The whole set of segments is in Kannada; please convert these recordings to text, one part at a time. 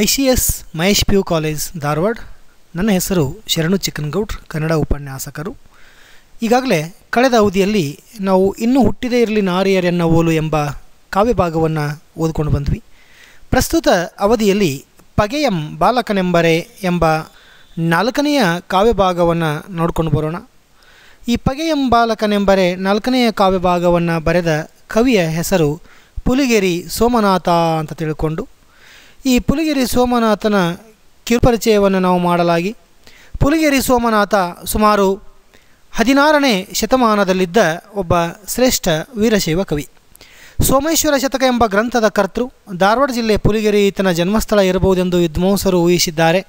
I C S Mahesh P U college Dharwad ನನ್ನ ಹೆಸರು ಶರಣು ಚಿಕ್ಕನ್ಗೌಡ್ ಕನ್ನಡ ಉಪನ್ಯಾಸಕರು ಈಗಾಗಲೇ ಕಳೆದ ಅವಧಿಯಲ್ಲಿ ನಾವು ಇನ್ನೂ ಹುಟ್ಟಿದೇ ಇರಲಿ ನಾರಿಯರನ್ನ ಓಲು ಎಂಬ ಕಾವ್ಯ ಭಾಗವನ್ನು ಓದ್ಕೊಂಡು ಬಂದ್ವಿ ಪ್ರಸ್ತುತ ಅವಧಿಯಲ್ಲಿ ಪಗೆಯಂ ಬಾಲಕನೆಂಬರೆ ಎಂಬ ನಾಲ್ಕನೆಯ ಕಾವ್ಯ ಭಾಗವನ್ನು ನೋಡ್ಕೊಂಡು ಬರೋಣ ಈ ಪಗೆಯಂ ಬಾಲಕನೆಂಬರೆ ನಾಲ್ಕನೆಯ ಕಾವ್ಯ ಭಾಗವನ್ನು ಬರೆದ ಕವಿಯ ಹೆಸರು ಪುಲಿಗೇರಿ ಸೋಮನಾಥ ಅಂತ ತಿಳ್ಕೊಂಡು ಈ ಪುಲಿಗೇರಿ ಸೋಮನಾಥನ ಕಿರುಪರಿಚಯವನ್ನು ನಾವು ಮಾಡಲಾಗಿ ಪುಲಿಗೇರಿ ಸೋಮನಾಥ ಸುಮಾರು ಹದಿನಾರನೇ ಶತಮಾನದಲ್ಲಿದ್ದ ಒಬ್ಬ ಶ್ರೇಷ್ಠ ವೀರಶೈವ ಕವಿ ಸೋಮೇಶ್ವರ ಶತಕ ಎಂಬ ಗ್ರಂಥದ ಕರ್ತೃ ಧಾರವಾಡ ಜಿಲ್ಲೆ ಪುಲಿಗೇರಿ ಈತನ ಜನ್ಮಸ್ಥಳ ಇರಬಹುದೆಂದು ವಿದ್ವಾಂಸರು ಊಹಿಸಿದ್ದಾರೆ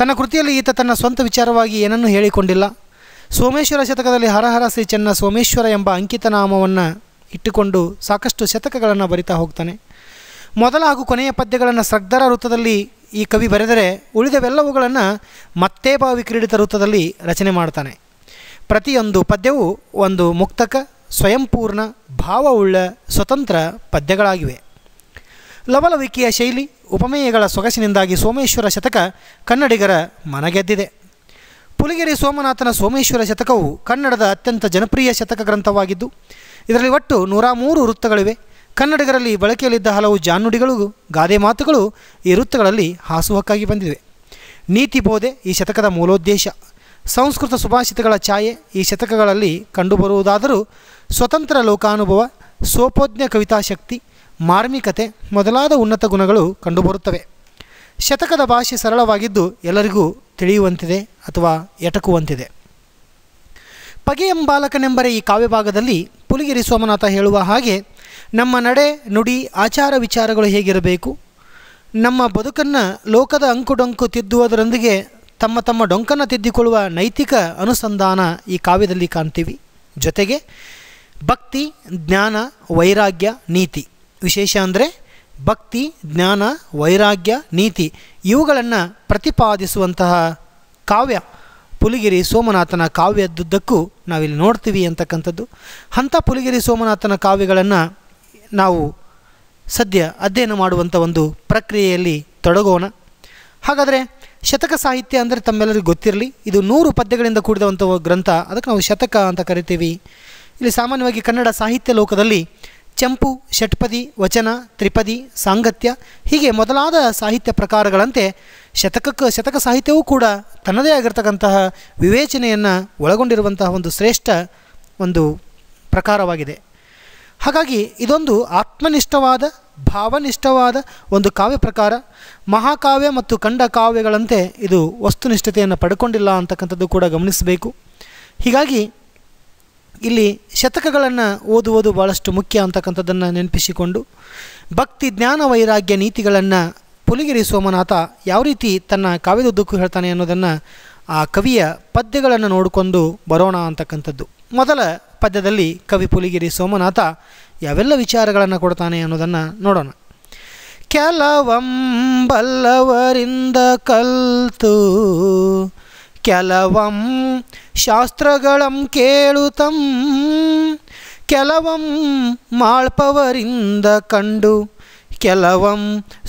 ತನ್ನ ಕೃತಿಯಲ್ಲಿ ಈತ ತನ್ನ ಸ್ವಂತ ವಿಚಾರವಾಗಿ ಏನನ್ನೂ ಹೇಳಿಕೊಂಡಿಲ್ಲ ಸೋಮೇಶ್ವರ ಶತಕದಲ್ಲಿ ಹರಹರ ಶ್ರೀ ಚೆನ್ನ ಸೋಮೇಶ್ವರ ಎಂಬ ಅಂಕಿತ ನಾಮವನ್ನು ಇಟ್ಟುಕೊಂಡು ಸಾಕಷ್ಟು ಶತಕಗಳನ್ನು ಬರಿತಾ ಹೋಗ್ತಾನೆ ಮೊದಲ ಹಾಗೂ ಕೊನೆಯ ಪದ್ಯಗಳನ್ನು ಸರ್ದಾರ ವೃತ್ತದಲ್ಲಿ ಈ ಕವಿ ಬರೆದರೆ ಉಳಿದವೆಲ್ಲವುಗಳನ್ನು ಮತ್ತೆ ಬಾವಿ ಕ್ರೀಡಿತ ವೃತ್ತದಲ್ಲಿ ರಚನೆ ಮಾಡ್ತಾನೆ ಪ್ರತಿಯೊಂದು ಪದ್ಯವು ಒಂದು ಮುಕ್ತಕ ಸ್ವಯಂಪೂರ್ಣ ಭಾವವುಳ್ಳ ಸ್ವತಂತ್ರ ಪದ್ಯಗಳಾಗಿವೆ ಲವಲವಿಕೆಯ ಶೈಲಿ ಉಪಮೇಯಗಳ ಸೊಗಸಿನಿಂದಾಗಿ ಸೋಮೇಶ್ವರ ಶತಕ ಕನ್ನಡಿಗರ ಮನಗೆದ್ದಿದೆ ಪುಲಿಗೆರೆ ಸೋಮನಾಥನ ಸೋಮೇಶ್ವರ ಶತಕವು ಕನ್ನಡದ ಅತ್ಯಂತ ಜನಪ್ರಿಯ ಶತಕ ಗ್ರಂಥವಾಗಿದ್ದು ಇದರಲ್ಲಿ ಒಟ್ಟು ನೂರ ಮೂರು ವೃತ್ತಗಳಿವೆ ಕನ್ನಡಿಗರಲ್ಲಿ ಬಳಕೆಯಲ್ಲಿದ್ದ ಹಲವು ಜಾನುಡಿಗಳು ಗಾದೆ ಮಾತುಗಳು ಈ ವೃತ್ತಗಳಲ್ಲಿ ಹಾಸುಹಕ್ಕಾಗಿ ಬಂದಿವೆ ನೀತಿ ಬೋಧೆ ಈ ಶತಕದ ಮೂಲೋದ್ದೇಶ ಸಂಸ್ಕೃತ ಸುಭಾಷಿತಗಳ ಛಾಯೆ ಈ ಶತಕಗಳಲ್ಲಿ ಕಂಡುಬರುವುದಾದರೂ ಸ್ವತಂತ್ರ ಲೋಕಾನುಭವ ಸೋಪೋಜ್ಞ ಕವಿತಾಶಕ್ತಿ ಮಾರ್ಮಿಕತೆ ಮೊದಲಾದ ಉನ್ನತ ಗುಣಗಳು ಕಂಡುಬರುತ್ತವೆ ಶತಕದ ಭಾಷೆ ಸರಳವಾಗಿದ್ದು ಎಲ್ಲರಿಗೂ ತಿಳಿಯುವಂತಿದೆ ಅಥವಾ ಎಟಕುವಂತಿದೆ ಪಗೆ ಎಂಬಾಲಕನೆಂಬರೆ ಈ ಕಾವ್ಯಭಾಗದಲ್ಲಿ ಪುಲಿಗಿರಿ ಸೋಮನಾಥ ಹೇಳುವ ಹಾಗೆ ನಮ್ಮ ನಡೆ ನುಡಿ ಆಚಾರ ವಿಚಾರಗಳು ಹೇಗಿರಬೇಕು ನಮ್ಮ ಬದುಕನ್ನು ಲೋಕದ ಅಂಕು ಡೊಂಕು ತಿದ್ದುವುದರೊಂದಿಗೆ ತಮ್ಮ ತಮ್ಮ ಡೊಂಕನ್ನು ತಿದ್ದಿಕೊಳ್ಳುವ ನೈತಿಕ ಅನುಸಂಧಾನ ಈ ಕಾವ್ಯದಲ್ಲಿ ಕಾಣ್ತೀವಿ ಜೊತೆಗೆ ಭಕ್ತಿ ಜ್ಞಾನ ವೈರಾಗ್ಯ ನೀತಿ ವಿಶೇಷ ಅಂದರೆ ಭಕ್ತಿ ಜ್ಞಾನ ವೈರಾಗ್ಯ ನೀತಿ ಇವುಗಳನ್ನು ಪ್ರತಿಪಾದಿಸುವಂತಹ ಕಾವ್ಯ ಪುಲಿಗಿರಿ ಸೋಮನಾಥನ ಕಾವ್ಯದ್ದುದ್ದಕ್ಕೂ ನಾವಿಲ್ಲಿ ನೋಡ್ತೀವಿ ಅಂತಕ್ಕಂಥದ್ದು ಅಂಥ ಪುಲಿಗಿರಿ ಸೋಮನಾಥನ ಕಾವ್ಯಗಳನ್ನು ನಾವು ಸದ್ಯ ಅಧ್ಯಯನ ಮಾಡುವಂಥ ಒಂದು ಪ್ರಕ್ರಿಯೆಯಲ್ಲಿ ತೊಡಗೋಣ ಹಾಗಾದರೆ ಶತಕ ಸಾಹಿತ್ಯ ಅಂದರೆ ತಮ್ಮೆಲ್ಲರಿಗೂ ಗೊತ್ತಿರಲಿ ಇದು ನೂರು ಪದ್ಯಗಳಿಂದ ಕೂಡಿದಂಥ ಗ್ರಂಥ ಅದಕ್ಕೆ ನಾವು ಶತಕ ಅಂತ ಕರಿತೀವಿ ಇಲ್ಲಿ ಸಾಮಾನ್ಯವಾಗಿ ಕನ್ನಡ ಸಾಹಿತ್ಯ ಲೋಕದಲ್ಲಿ ಚಂಪು ಷಟ್ಪದಿ ವಚನ ತ್ರಿಪದಿ ಸಾಂಗತ್ಯ ಹೀಗೆ ಮೊದಲಾದ ಸಾಹಿತ್ಯ ಪ್ರಕಾರಗಳಂತೆ ಶತಕಕ್ಕೆ ಶತಕ ಸಾಹಿತ್ಯವೂ ಕೂಡ ತನ್ನದೇ ಆಗಿರತಕ್ಕಂತಹ ವಿವೇಚನೆಯನ್ನು ಒಳಗೊಂಡಿರುವಂತಹ ಒಂದು ಶ್ರೇಷ್ಠ ಒಂದು ಪ್ರಕಾರವಾಗಿದೆ ಹಾಗಾಗಿ ಇದೊಂದು ಆತ್ಮನಿಷ್ಠವಾದ ಭಾವನಿಷ್ಠವಾದ ಒಂದು ಕಾವ್ಯ ಪ್ರಕಾರ ಮಹಾಕಾವ್ಯ ಮತ್ತು ಖಂಡ ಕಾವ್ಯಗಳಂತೆ ಇದು ವಸ್ತುನಿಷ್ಠತೆಯನ್ನು ಪಡ್ಕೊಂಡಿಲ್ಲ ಅಂತಕ್ಕಂಥದ್ದು ಕೂಡ ಗಮನಿಸಬೇಕು ಹೀಗಾಗಿ ಇಲ್ಲಿ ಶತಕಗಳನ್ನು ಓದುವುದು ಭಾಳಷ್ಟು ಮುಖ್ಯ ಅಂತಕ್ಕಂಥದ್ದನ್ನು ನೆನಪಿಸಿಕೊಂಡು ಭಕ್ತಿ ಜ್ಞಾನ ವೈರಾಗ್ಯ ನೀತಿಗಳನ್ನು ಪುಲಿಗಿರಿ ಸೋಮನಾಥ ಯಾವ ರೀತಿ ತನ್ನ ಕಾವ್ಯದುದ್ದಕ್ಕೂ ಹೇಳ್ತಾನೆ ಅನ್ನೋದನ್ನು ಆ ಕವಿಯ ಪದ್ಯಗಳನ್ನು ನೋಡಿಕೊಂಡು ಬರೋಣ ಅಂತಕ್ಕಂಥದ್ದು ಮೊದಲ ಪದ್ಯದಲ್ಲಿ ಕವಿ ಪುಲಿಗಿರಿ ಸೋಮನಾಥ ಯಾವೆಲ್ಲ ವಿಚಾರಗಳನ್ನು ಕೊಡ್ತಾನೆ ಅನ್ನೋದನ್ನು ನೋಡೋಣ ಕೆಲವಂಬಲ್ಲವರಿಂದ ಕಲ್ತು ಕೆಲವಂ ಶಾಸ್ತ್ರಗಳಂ ಕೇಳುತ್ತಂ ಕೆಲವಂ ಮಾಳ್ಪವರಿಂದ ಕಂಡು ಕೆಲವಂ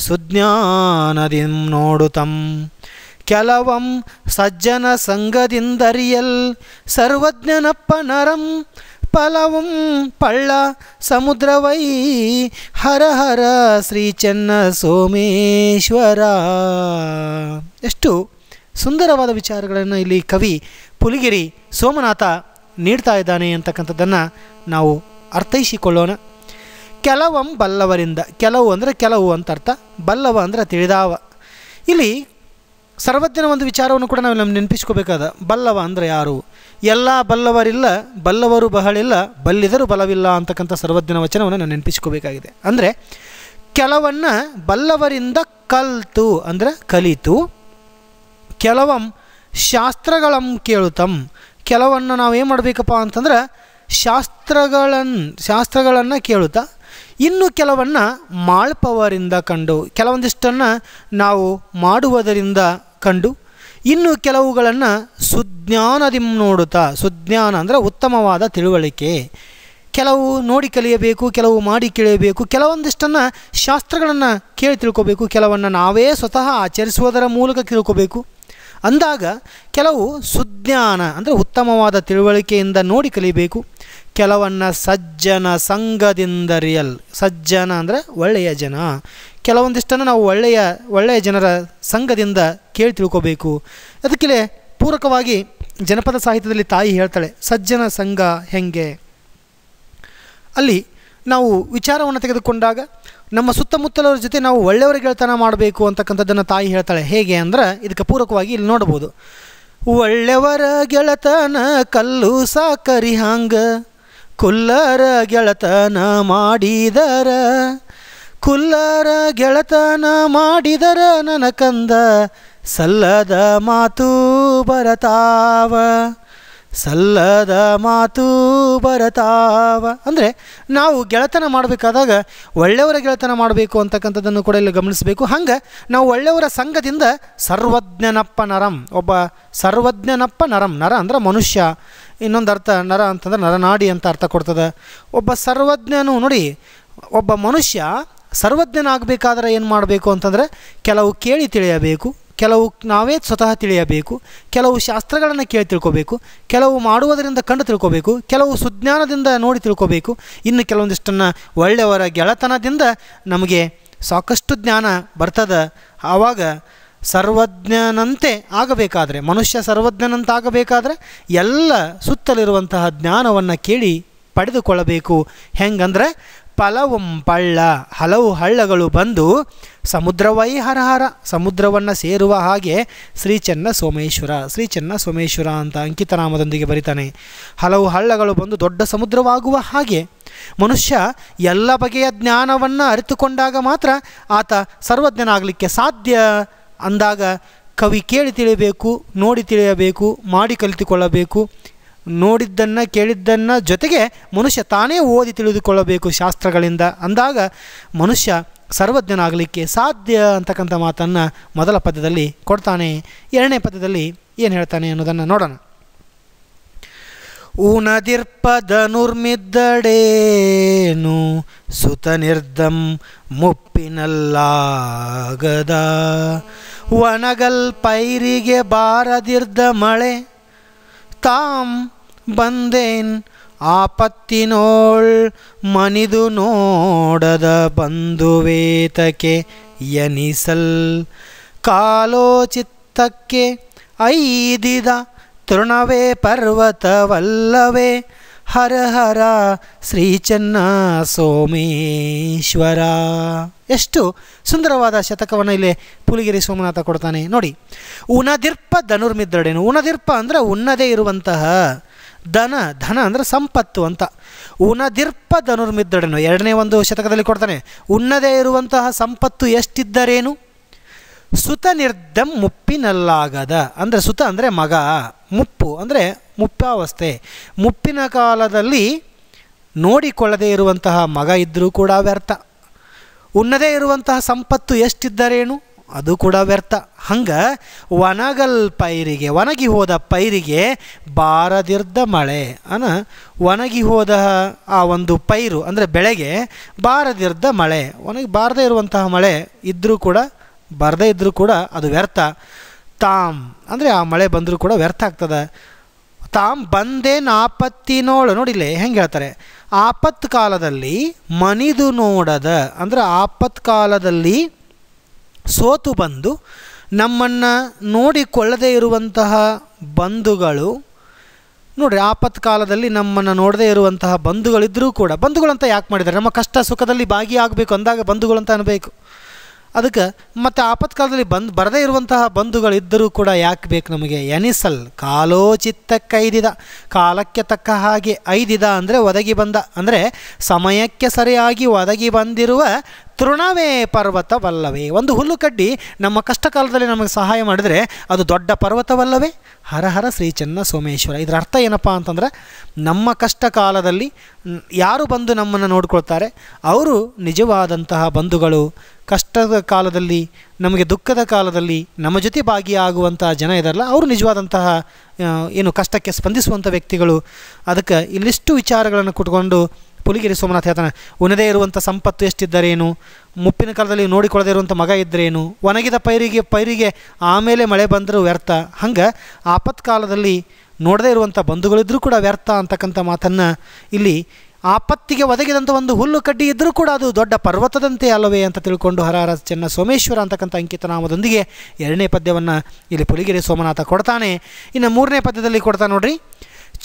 ಸುಜ್ಞಾನದಿಂ ನೋಡುತ್ತಂ ಕೆಲವಂ ಸಜ್ಜನ ಸಂಘದಿಂದರಿಯಲ್ ಸರ್ವಜ್ಞನಪ್ಪ ನರಂ ಪಲವಂ ಪಳ್ಳ ಸಮುದ್ರವೈ ಹರ ಹರ ಶ್ರೀ ಚೆನ್ನ ಸೋಮೇಶ್ವರ ಎಷ್ಟು ಸುಂದರವಾದ ವಿಚಾರಗಳನ್ನು ಇಲ್ಲಿ ಕವಿ ಪುಲಿಗಿರಿ ಸೋಮನಾಥ ನೀಡ್ತಾ ಇದ್ದಾನೆ ಅಂತಕ್ಕಂಥದ್ದನ್ನು ನಾವು ಅರ್ಥೈಸಿಕೊಳ್ಳೋಣ ಕೆಲವಂ ಬಲ್ಲವರಿಂದ ಕೆಲವು ಅಂದರೆ ಕೆಲವು ಅಂತ ಅರ್ಥ ಬಲ್ಲವ ಅಂದರೆ ತಿಳಿದಾವ ಇಲ್ಲಿ ಸರ್ವಜ್ಞನ ಒಂದು ವಿಚಾರವನ್ನು ಕೂಡ ನಾವು ನಮ್ಮ ನೆನಪಿಸ್ಕೋಬೇಕಾದ ಬಲ್ಲವ ಅಂದರೆ ಯಾರು ಎಲ್ಲ ಬಲ್ಲವರಿಲ್ಲ ಬಲ್ಲವರು ಬಹಳಿಲ್ಲ ಬಲ್ಲಿದರೂ ಬಲವಿಲ್ಲ ಅಂತಕ್ಕಂಥ ಸರ್ವಜ್ಞನ ವಚನವನ್ನು ನಾವು ನೆನಪಿಸ್ಕೋಬೇಕಾಗಿದೆ ಅಂದರೆ ಕೆಲವನ್ನು ಬಲ್ಲವರಿಂದ ಕಲ್ತು ಅಂದರೆ ಕಲಿತು ಕೆಲವಂ ಶಾಸ್ತ್ರಗಳಂ ಕೇಳುತ್ತಂ ಕೆಲವನ್ನು ನಾವು ಏನು ಮಾಡಬೇಕಪ್ಪ ಅಂತಂದ್ರೆ ಶಾಸ್ತ್ರಗಳನ್ನು ಶಾಸ್ತ್ರಗಳನ್ನು ಕೇಳುತ್ತಾ ಇನ್ನು ಕೆಲವನ್ನು ಮಾಡ್ಪವರಿಂದ ಕಂಡು ಕೆಲವೊಂದಿಷ್ಟನ್ನು ನಾವು ಮಾಡುವುದರಿಂದ ಕಂಡು ಇನ್ನು ಕೆಲವುಗಳನ್ನು ಸುಜ್ಞಾನದಿಂ ನೋಡುತ್ತಾ ಸುಜ್ಞಾನ ಅಂದರೆ ಉತ್ತಮವಾದ ತಿಳುವಳಿಕೆ ಕೆಲವು ನೋಡಿ ಕಲಿಯಬೇಕು ಕೆಲವು ಮಾಡಿ ಕೇಳಬೇಕು ಕೆಲವೊಂದಿಷ್ಟನ್ನು ಶಾಸ್ತ್ರಗಳನ್ನು ಕೇಳಿ ತಿಳ್ಕೋಬೇಕು ಕೆಲವನ್ನು ನಾವೇ ಸ್ವತಃ ಆಚರಿಸುವುದರ ಮೂಲಕ ತಿಳ್ಕೋಬೇಕು ಅಂದಾಗ ಕೆಲವು ಸುಜ್ಞಾನ ಅಂದರೆ ಉತ್ತಮವಾದ ತಿಳುವಳಿಕೆಯಿಂದ ನೋಡಿ ಕಲಿಬೇಕು ಕೆಲವನ್ನು ಸಜ್ಜನ ರಿಯಲ್ ಸಜ್ಜನ ಅಂದರೆ ಒಳ್ಳೆಯ ಜನ ಕೆಲವೊಂದಿಷ್ಟನ್ನು ನಾವು ಒಳ್ಳೆಯ ಒಳ್ಳೆಯ ಜನರ ಸಂಘದಿಂದ ಕೇಳಿ ತಿಳ್ಕೋಬೇಕು ಅದಕ್ಕೆ ಪೂರಕವಾಗಿ ಜನಪದ ಸಾಹಿತ್ಯದಲ್ಲಿ ತಾಯಿ ಹೇಳ್ತಾಳೆ ಸಜ್ಜನ ಸಂಘ ಹೆಂಗೆ ಅಲ್ಲಿ ನಾವು ವಿಚಾರವನ್ನು ತೆಗೆದುಕೊಂಡಾಗ ನಮ್ಮ ಸುತ್ತಮುತ್ತಲವರ ಜೊತೆ ನಾವು ಒಳ್ಳೆಯವರ ಗೆಳೆತನ ಮಾಡಬೇಕು ಅಂತಕ್ಕಂಥದ್ದನ್ನು ತಾಯಿ ಹೇಳ್ತಾಳೆ ಹೇಗೆ ಅಂದರೆ ಇದಕ್ಕೆ ಪೂರಕವಾಗಿ ಇಲ್ಲಿ ನೋಡ್ಬೋದು ಒಳ್ಳೆಯವರ ಗೆಳೆತನ ಕಲ್ಲು ಸಾಕರಿ ಹಾಂಗ ಕುಲ್ಲರ ಗೆಳತನ ಮಾಡಿದರ ಕುಲ್ಲರ ಗೆಳತನ ಮಾಡಿದರ ನನಕಂದ ಕಂದ ಸಲ್ಲದ ಮಾತು ಬರತಾವ ಸಲ್ಲದ ಮಾತು ಬರತಾವ ಅಂದರೆ ನಾವು ಗೆಳೆತನ ಮಾಡಬೇಕಾದಾಗ ಒಳ್ಳೆಯವರ ಗೆಳೆತನ ಮಾಡಬೇಕು ಅಂತಕ್ಕಂಥದ್ದನ್ನು ಕೂಡ ಇಲ್ಲಿ ಗಮನಿಸಬೇಕು ಹಂಗೆ ನಾವು ಒಳ್ಳೆಯವರ ಸಂಘದಿಂದ ಸರ್ವಜ್ಞನಪ್ಪ ನರಂ ಒಬ್ಬ ಸರ್ವಜ್ಞನಪ್ಪ ನರಂ ನರ ಅಂದರೆ ಮನುಷ್ಯ ಇನ್ನೊಂದು ಅರ್ಥ ನರ ಅಂತಂದ್ರೆ ನರನಾಡಿ ಅಂತ ಅರ್ಥ ಕೊಡ್ತದೆ ಒಬ್ಬ ಸರ್ವಜ್ಞನು ನೋಡಿ ಒಬ್ಬ ಮನುಷ್ಯ ಸರ್ವಜ್ಞನಾಗಬೇಕಾದ್ರೆ ಏನು ಮಾಡಬೇಕು ಅಂತಂದರೆ ಕೆಲವು ಕೇಳಿ ತಿಳಿಯಬೇಕು ಕೆಲವು ನಾವೇ ಸ್ವತಃ ತಿಳಿಯಬೇಕು ಕೆಲವು ಶಾಸ್ತ್ರಗಳನ್ನು ಕೇಳಿ ತಿಳ್ಕೋಬೇಕು ಕೆಲವು ಮಾಡುವುದರಿಂದ ಕಂಡು ತಿಳ್ಕೋಬೇಕು ಕೆಲವು ಸುಜ್ಞಾನದಿಂದ ನೋಡಿ ತಿಳ್ಕೋಬೇಕು ಇನ್ನು ಕೆಲವೊಂದಿಷ್ಟನ್ನು ಒಳ್ಳೆಯವರ ಗೆಳೆತನದಿಂದ ನಮಗೆ ಸಾಕಷ್ಟು ಜ್ಞಾನ ಬರ್ತದೆ ಆವಾಗ ಸರ್ವಜ್ಞನಂತೆ ಆಗಬೇಕಾದರೆ ಮನುಷ್ಯ ಸರ್ವಜ್ಞನಂತಾಗಬೇಕಾದರೆ ಎಲ್ಲ ಸುತ್ತಲಿರುವಂತಹ ಜ್ಞಾನವನ್ನು ಕೇಳಿ ಪಡೆದುಕೊಳ್ಳಬೇಕು ಹೆಂಗಂದರೆ ಪಲವಂ ಪಳ್ಳ ಹಲವು ಹಳ್ಳಗಳು ಬಂದು ಸಮುದ್ರವೈ ಹರಹರ ಸಮುದ್ರವನ್ನು ಸೇರುವ ಹಾಗೆ ಶ್ರೀ ಚೆನ್ನ ಸೋಮೇಶ್ವರ ಶ್ರೀ ಚೆನ್ನ ಸೋಮೇಶ್ವರ ಅಂತ ಅಂಕಿತನಾಮದೊಂದಿಗೆ ಬರೀತಾನೆ ಹಲವು ಹಳ್ಳಗಳು ಬಂದು ದೊಡ್ಡ ಸಮುದ್ರವಾಗುವ ಹಾಗೆ ಮನುಷ್ಯ ಎಲ್ಲ ಬಗೆಯ ಜ್ಞಾನವನ್ನು ಅರಿತುಕೊಂಡಾಗ ಮಾತ್ರ ಆತ ಸರ್ವಜ್ಞನಾಗಲಿಕ್ಕೆ ಸಾಧ್ಯ ಅಂದಾಗ ಕವಿ ಕೇಳಿ ತಿಳಿಯಬೇಕು ನೋಡಿ ತಿಳಿಯಬೇಕು ಮಾಡಿ ಕಲಿತುಕೊಳ್ಳಬೇಕು ನೋಡಿದ್ದನ್ನು ಕೇಳಿದ್ದನ್ನು ಜೊತೆಗೆ ಮನುಷ್ಯ ತಾನೇ ಓದಿ ತಿಳಿದುಕೊಳ್ಳಬೇಕು ಶಾಸ್ತ್ರಗಳಿಂದ ಅಂದಾಗ ಮನುಷ್ಯ ಸರ್ವಜ್ಞನಾಗಲಿಕ್ಕೆ ಸಾಧ್ಯ ಅಂತಕ್ಕಂಥ ಮಾತನ್ನು ಮೊದಲ ಪದ್ಯದಲ್ಲಿ ಕೊಡ್ತಾನೆ ಎರಡನೇ ಪದ್ಯದಲ್ಲಿ ಏನು ಹೇಳ್ತಾನೆ ಅನ್ನೋದನ್ನು ನೋಡೋಣ ಉಣದಿರ್ಪದನುರ್ಮಿದ್ದಡೇನು ಸುತನಿರ್ಧಂ ಮುಪ್ಪಿನಲ್ಲಾಗದ ಒಣಗಲ್ ಪೈರಿಗೆ ಬಾರದಿರ್ದ ಮಳೆ ತಾಂ ಬಂದೇನ್ ಆಪತ್ತಿನೋಳ್ ಮನಿದು ನೋಡದ ಬಂಧುವೇತಕೆ ಯನಿಸಲ್ ಕಾಲೋಚಿತ್ತಕ್ಕೆ ಐದಿದ ತೃಣವೇ ಪರ್ವತವಲ್ಲವೇ ಹರ ಹರ ಶ್ರೀ ಚನ್ನ ಸೋಮೇಶ್ವರ ಎಷ್ಟು ಸುಂದರವಾದ ಶತಕವನ್ನು ಇಲ್ಲಿ ಪುಲಿಗಿರಿ ಸೋಮನಾಥ ಕೊಡ್ತಾನೆ ನೋಡಿ ಉನದಿರ್ಪ ಧನುರ್ಮಿದ್ರಡೇನು ಉನದಿರ್ಪ ಅಂದರೆ ಉನ್ನದೇ ಇರುವಂತಹ ಧನ ಧನ ಅಂದರೆ ಸಂಪತ್ತು ಅಂತ ಉನದಿರ್ಪ ಧನುರ್ಮಿದ್ರಡೇನು ಎರಡನೇ ಒಂದು ಶತಕದಲ್ಲಿ ಕೊಡ್ತಾನೆ ಉನ್ನದೇ ಇರುವಂತಹ ಸಂಪತ್ತು ಎಷ್ಟಿದ್ದರೇನು ಸುತ ನಿರ್ಧಂ ಮುಪ್ಪಿನಲ್ಲಾಗದ ಅಂದರೆ ಸುತ ಅಂದರೆ ಮಗ ಮುಪ್ಪು ಅಂದರೆ ಮುಪ್ಪಾವಸ್ಥೆ ಮುಪ್ಪಿನ ಕಾಲದಲ್ಲಿ ನೋಡಿಕೊಳ್ಳದೇ ಇರುವಂತಹ ಮಗ ಇದ್ದರೂ ಕೂಡ ವ್ಯರ್ಥ ಉನ್ನದೇ ಇರುವಂತಹ ಸಂಪತ್ತು ಎಷ್ಟಿದ್ದರೇನು ಅದು ಕೂಡ ವ್ಯರ್ಥ ಹಂಗೆ ಒಣಗಲ್ ಪೈರಿಗೆ ಒಣಗಿ ಹೋದ ಪೈರಿಗೆ ಬಾರದಿರ್ದ ಮಳೆ ಅನ ಒಣಗಿ ಹೋದ ಆ ಒಂದು ಪೈರು ಅಂದರೆ ಬೆಳೆಗೆ ಬಾರದಿರ್ದ ಮಳೆ ಒಣಗಿ ಬಾರದೇ ಇರುವಂತಹ ಮಳೆ ಇದ್ದರೂ ಕೂಡ ಬರದೇ ಇದ್ದರೂ ಕೂಡ ಅದು ವ್ಯರ್ಥ ತಾಮ್ ಅಂದರೆ ಆ ಮಳೆ ಬಂದರೂ ಕೂಡ ವ್ಯರ್ಥ ಆಗ್ತದೆ ತಾಮ್ ಬಂದೇನು ಆಪತ್ತಿನೋಳು ನೋಡಿಲ್ಲೇ ಹೆಂಗೆ ಹೇಳ್ತಾರೆ ಆಪತ್ ಕಾಲದಲ್ಲಿ ಮನಿದು ನೋಡದ ಅಂದರೆ ಆಪತ್ ಕಾಲದಲ್ಲಿ ಸೋತು ಬಂದು ನಮ್ಮನ್ನು ನೋಡಿಕೊಳ್ಳದೇ ಇರುವಂತಹ ಬಂಧುಗಳು ನೋಡಿರಿ ಆಪತ್ ಕಾಲದಲ್ಲಿ ನಮ್ಮನ್ನು ನೋಡದೇ ಇರುವಂತಹ ಬಂಧುಗಳಿದ್ದರೂ ಕೂಡ ಬಂಧುಗಳಂತ ಯಾಕೆ ಮಾಡಿದ್ದಾರೆ ನಮ್ಮ ಕಷ್ಟ ಸುಖದಲ್ಲಿ ಭಾಗಿಯಾಗಬೇಕು ಅಂದಾಗ ಬಂಧುಗಳಂತ ಅನ್ನಬೇಕು ಅದಕ್ಕೆ ಮತ್ತು ಆಪತ್ಕಾಲದಲ್ಲಿ ಬಂದು ಬರದೇ ಇರುವಂತಹ ಬಂಧುಗಳಿದ್ದರೂ ಕೂಡ ಯಾಕೆ ಬೇಕು ನಮಗೆ ಎನಿಸಲ್ ಕೈದಿದ ಕಾಲಕ್ಕೆ ತಕ್ಕ ಹಾಗೆ ಐದಿದ ಅಂದರೆ ಒದಗಿ ಬಂದ ಅಂದರೆ ಸಮಯಕ್ಕೆ ಸರಿಯಾಗಿ ಒದಗಿ ಬಂದಿರುವ ತೃಣವೇ ಪರ್ವತವಲ್ಲವೇ ಒಂದು ಹುಲ್ಲು ಕಡ್ಡಿ ನಮ್ಮ ಕಷ್ಟ ಕಾಲದಲ್ಲಿ ನಮಗೆ ಸಹಾಯ ಮಾಡಿದರೆ ಅದು ದೊಡ್ಡ ಪರ್ವತವಲ್ಲವೇ ಹರಹರ ಶ್ರೀ ಚೆನ್ನ ಸೋಮೇಶ್ವರ ಇದರ ಅರ್ಥ ಏನಪ್ಪ ಅಂತಂದರೆ ನಮ್ಮ ಕಷ್ಟ ಕಾಲದಲ್ಲಿ ಯಾರು ಬಂದು ನಮ್ಮನ್ನು ನೋಡ್ಕೊಳ್ತಾರೆ ಅವರು ನಿಜವಾದಂತಹ ಬಂಧುಗಳು ಕಷ್ಟದ ಕಾಲದಲ್ಲಿ ನಮಗೆ ದುಃಖದ ಕಾಲದಲ್ಲಿ ನಮ್ಮ ಜೊತೆ ಭಾಗಿಯಾಗುವಂತಹ ಜನ ಇದಾರಲ್ಲ ಅವರು ನಿಜವಾದಂತಹ ಏನು ಕಷ್ಟಕ್ಕೆ ಸ್ಪಂದಿಸುವಂಥ ವ್ಯಕ್ತಿಗಳು ಅದಕ್ಕೆ ಇಲ್ಲಿಷ್ಟು ವಿಚಾರಗಳನ್ನು ಕುಟ್ಕೊಂಡು ಪುಲಿಗಿರಿ ಸೋಮನಾಥ ಹೇಳ್ತಾನೆ ಉನದೇ ಇರುವಂಥ ಸಂಪತ್ತು ಎಷ್ಟಿದ್ದರೇನು ಮುಪ್ಪಿನ ಕಾಲದಲ್ಲಿ ನೋಡಿಕೊಳ್ಳದೇ ಇರುವಂಥ ಮಗ ಇದ್ದರೇನು ಒಣಗಿದ ಪೈರಿಗೆ ಪೈರಿಗೆ ಆಮೇಲೆ ಮಳೆ ಬಂದರೂ ವ್ಯರ್ಥ ಹಂಗೆ ಆಪತ್ಕಾಲದಲ್ಲಿ ನೋಡದೇ ಇರುವಂಥ ಬಂಧುಗಳಿದ್ದರೂ ಕೂಡ ವ್ಯರ್ಥ ಅಂತಕ್ಕಂಥ ಮಾತನ್ನು ಇಲ್ಲಿ ಆಪತ್ತಿಗೆ ಒದಗಿದಂಥ ಒಂದು ಹುಲ್ಲು ಕಡ್ಡಿ ಇದ್ದರೂ ಕೂಡ ಅದು ದೊಡ್ಡ ಪರ್ವತದಂತೆ ಅಲ್ಲವೇ ಅಂತ ತಿಳ್ಕೊಂಡು ಹರಹರ ಚೆನ್ನ ಸೋಮೇಶ್ವರ ಅಂತಕ್ಕಂಥ ಅಂಕಿತ ನಾಮದೊಂದಿಗೆ ಎರಡನೇ ಪದ್ಯವನ್ನು ಇಲ್ಲಿ ಪುಲಿಗಿರಿ ಸೋಮನಾಥ ಕೊಡ್ತಾನೆ ಇನ್ನು ಮೂರನೇ ಪದ್ಯದಲ್ಲಿ ಕೊಡ್ತಾನೆ ನೋಡ್ರಿ